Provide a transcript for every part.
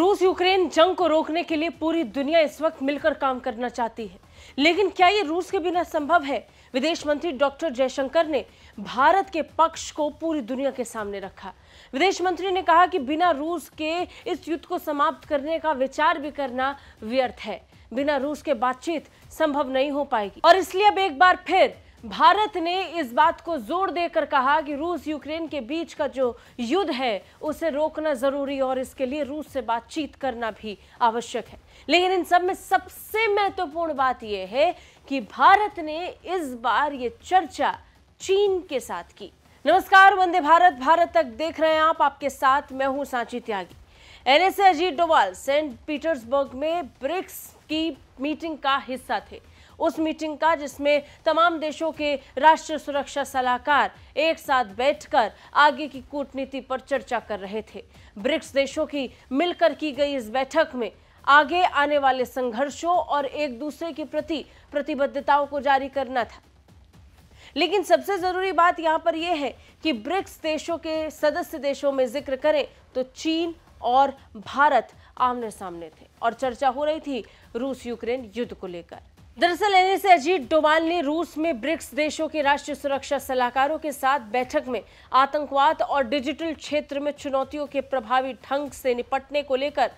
रूस यूक्रेन जंग को रोकने के लिए पूरी दुनिया इस वक्त मिलकर काम करना चाहती है लेकिन क्या ये रूस के बिना संभव है विदेश मंत्री डॉक्टर जयशंकर ने भारत के पक्ष को पूरी दुनिया के सामने रखा विदेश मंत्री ने कहा कि बिना रूस के इस युद्ध को समाप्त करने का विचार भी करना व्यर्थ है बिना रूस के बातचीत संभव नहीं हो पाएगी और इसलिए अब एक बार फिर भारत ने इस बात को जोर देकर कहा कि रूस यूक्रेन के बीच का जो युद्ध है उसे रोकना जरूरी और इसके लिए रूस से बातचीत करना भी आवश्यक है लेकिन इन सब में सबसे महत्वपूर्ण बात यह है कि भारत ने इस बार ये चर्चा चीन के साथ की नमस्कार वंदे भारत भारत तक देख रहे हैं आप आपके साथ मैं हूं Sanchi Tyagi NSA Ajit Doval saint Petersburg में ब्रिक्स की मीटिंग का हिस्सा थे उस मीटिंग का जिसमें तमाम देशों के राष्ट्रीय सुरक्षा सलाहकार एक साथ बैठकर आगे की कूटनीति पर चर्चा कर रहे थे ब्रिक्स देशों की मिलकर की गई इस बैठक में आगे आने वाले संघर्षों और एक दूसरे के प्रति प्रतिबद्धताओं को जारी करना था लेकिन सबसे जरूरी बात यहाँ पर यह है कि ब्रिक्स देशों के सदस्य देशों में जिक्र करें तो चीन और भारत आमने सामने थे और चर्चा हो रही थी रूस यूक्रेन युद्ध को लेकर दरअसल एनएसए अजीत डोवाल ने रूस में ब्रिक्स देशों के राष्ट्रीय सुरक्षा सलाहकारों के साथ बैठक में आतंकवाद और डिजिटल क्षेत्र में चुनौतियों के प्रभावी ढंग से निपटने को लेकर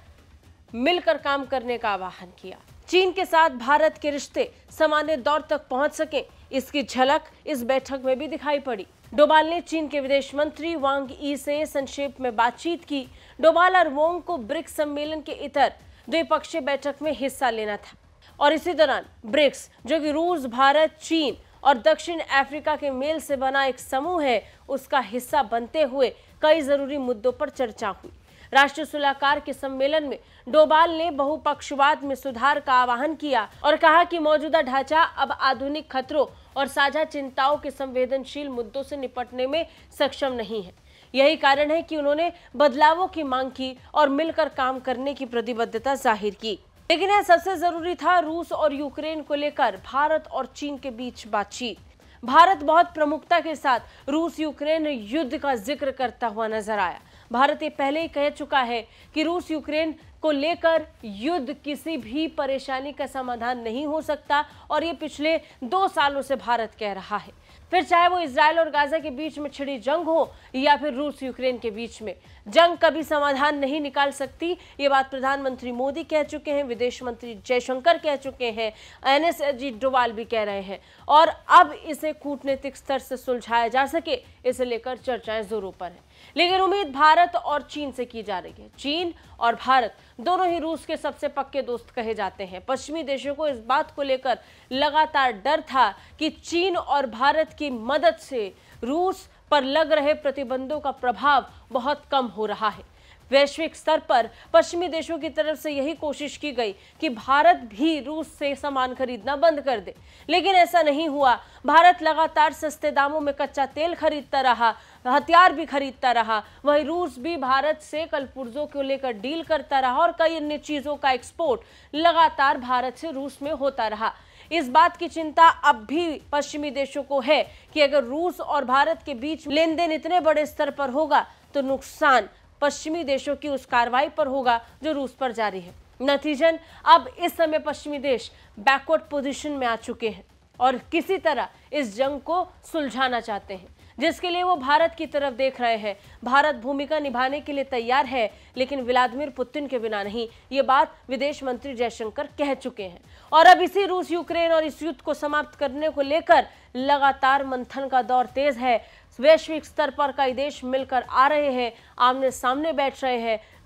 मिलकर काम करने का आह्वान किया चीन के साथ भारत के रिश्ते सामान्य दौर तक पहुंच सके इसकी झलक इस बैठक में भी दिखाई पड़ी डोबाल ने चीन के विदेश मंत्री वांग ई से संक्षेप में बातचीत की डोबाल और वोंग को ब्रिक्स सम्मेलन के इतर द्विपक्षीय बैठक में हिस्सा लेना था और इसी दौरान ब्रिक्स जो कि रूस भारत चीन और दक्षिण अफ्रीका के मेल से बना एक समूह है उसका हिस्सा बनते हुए कई जरूरी मुद्दों पर चर्चा हुई राष्ट्रीय सलाहकार के सम्मेलन में डोबाल ने बहुपक्षवाद में सुधार का आह्वान किया और कहा कि मौजूदा ढांचा अब आधुनिक खतरों और साझा चिंताओं के संवेदनशील मुद्दों से निपटने में सक्षम नहीं है यही कारण है कि उन्होंने बदलावों की मांग की और मिलकर काम करने की प्रतिबद्धता जाहिर की लेकिन यह सबसे जरूरी था रूस और यूक्रेन को लेकर भारत और चीन के बीच बातचीत भारत बहुत प्रमुखता के साथ रूस यूक्रेन युद्ध का जिक्र करता हुआ नजर आया भारत ये पहले ही कह चुका है कि रूस यूक्रेन को लेकर युद्ध किसी भी परेशानी का समाधान नहीं हो सकता और ये पिछले दो सालों से भारत कह रहा है फिर चाहे वो इसराइल और गाजा के बीच में छिड़ी जंग हो या फिर रूस यूक्रेन के बीच में जंग कभी समाधान नहीं निकाल सकती ये बात प्रधानमंत्री मोदी कह चुके हैं विदेश मंत्री जयशंकर कह चुके हैं एन एस अजीत डोवाल भी कह रहे हैं और अब इसे कूटनीतिक स्तर से सुलझाया जा सके इसे लेकर चर्चाएं जोरों पर है लेकिन उम्मीद भारत और चीन से की जा रही है चीन और भारत दोनों ही रूस के सबसे पक्के दोस्त कहे जाते हैं पश्चिमी देशों को इस बात को लेकर लगातार डर था कि चीन और भारत की मदद से रूस पर लग रहे प्रतिबंधों का प्रभाव बहुत कम हो रहा है वैश्विक स्तर पर पश्चिमी देशों की तरफ से यही कोशिश की गई कि भारत भी रूस से सामान खरीदना बंद कर दे लेकिन ऐसा नहीं हुआ भारत लगातार सस्ते दामों में कच्चा तेल खरीदता रहा हथियार भी खरीदता रहा वहीं रूस भी भारत से कल पुर्जों को लेकर डील करता रहा और कई अन्य चीज़ों का एक्सपोर्ट लगातार भारत से रूस में होता रहा इस बात की चिंता अब भी पश्चिमी देशों को है कि अगर रूस और भारत के बीच लेन देन इतने बड़े स्तर पर होगा तो नुकसान पश्चिमी देशों की उस कार्रवाई पर होगा जो रूस पर जारी है नतीजन अब इस समय पश्चिमी देश बैकवर्ड पोजीशन में आ चुके हैं और किसी तरह इस जंग को सुलझाना चाहते हैं जिसके लिए वो भारत की तरफ देख रहे हैं भारत भूमिका निभाने के लिए तैयार है लेकिन व्लादिमिर पुतिन के बिना नहीं ये बात विदेश मंत्री जयशंकर कह चुके हैं और अब इसी रूस यूक्रेन और इस युद्ध को समाप्त करने को लेकर लगातार मंथन का दौर तेज है वैश्विक स्तर पर कई देश मिलकर आ रहे हैं आमने सामने बैठ रहे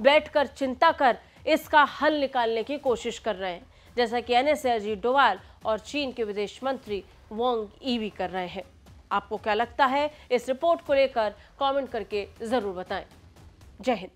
हैं कर चिंता कर इसका हल निकालने की कोशिश कर रहे हैं जैसा कि एन एस डोवाल और चीन के विदेश मंत्री वोंग ई भी कर रहे हैं आपको क्या लगता है इस रिपोर्ट को लेकर कमेंट करके ज़रूर बताएं जय हिंद